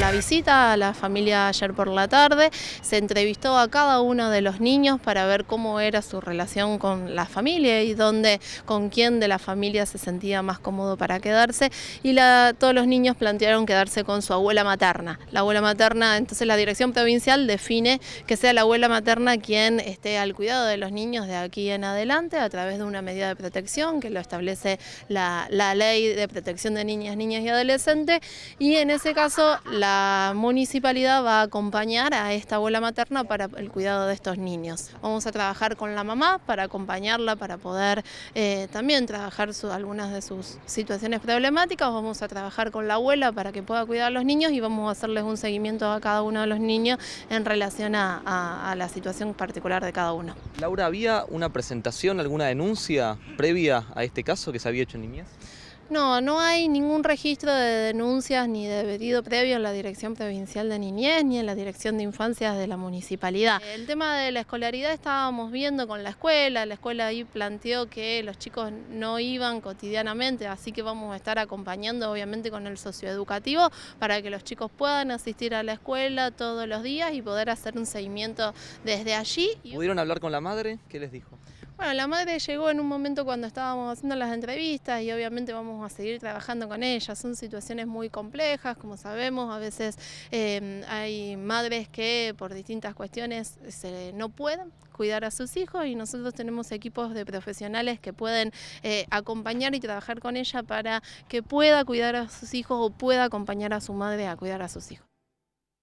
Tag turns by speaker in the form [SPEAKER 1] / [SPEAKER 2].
[SPEAKER 1] la visita a la familia ayer por la tarde, se entrevistó a cada uno de los niños para ver cómo era su relación con la familia y dónde, con quién de la familia se sentía más cómodo para quedarse y la, todos los niños plantearon quedarse con su abuela materna. La abuela materna, entonces la dirección provincial define que sea la abuela materna quien esté al cuidado de los niños de aquí en adelante a través de una medida de protección que lo establece la, la ley de protección de niñas, niñas y adolescentes y en ese caso la la municipalidad va a acompañar a esta abuela materna para el cuidado de estos niños. Vamos a trabajar con la mamá para acompañarla, para poder eh, también trabajar su, algunas de sus situaciones problemáticas. Vamos a trabajar con la abuela para que pueda cuidar a los niños y vamos a hacerles un seguimiento a cada uno de los niños en relación a, a la situación particular de cada uno. Laura, ¿había una presentación, alguna denuncia previa a este caso que se había hecho en niñez? No, no hay ningún registro de denuncias ni de pedido previo en la Dirección Provincial de Niñez ni en la Dirección de Infancias de la Municipalidad. El tema de la escolaridad estábamos viendo con la escuela, la escuela ahí planteó que los chicos no iban cotidianamente, así que vamos a estar acompañando obviamente con el socioeducativo para que los chicos puedan asistir a la escuela todos los días y poder hacer un seguimiento desde allí. ¿Pudieron hablar con la madre? ¿Qué les dijo? Bueno, la madre llegó en un momento cuando estábamos haciendo las entrevistas y obviamente vamos a seguir trabajando con ella. Son situaciones muy complejas, como sabemos, a veces eh, hay madres que por distintas cuestiones no pueden cuidar a sus hijos y nosotros tenemos equipos de profesionales que pueden eh, acompañar y trabajar con ella para que pueda cuidar a sus hijos o pueda acompañar a su madre a cuidar a sus hijos.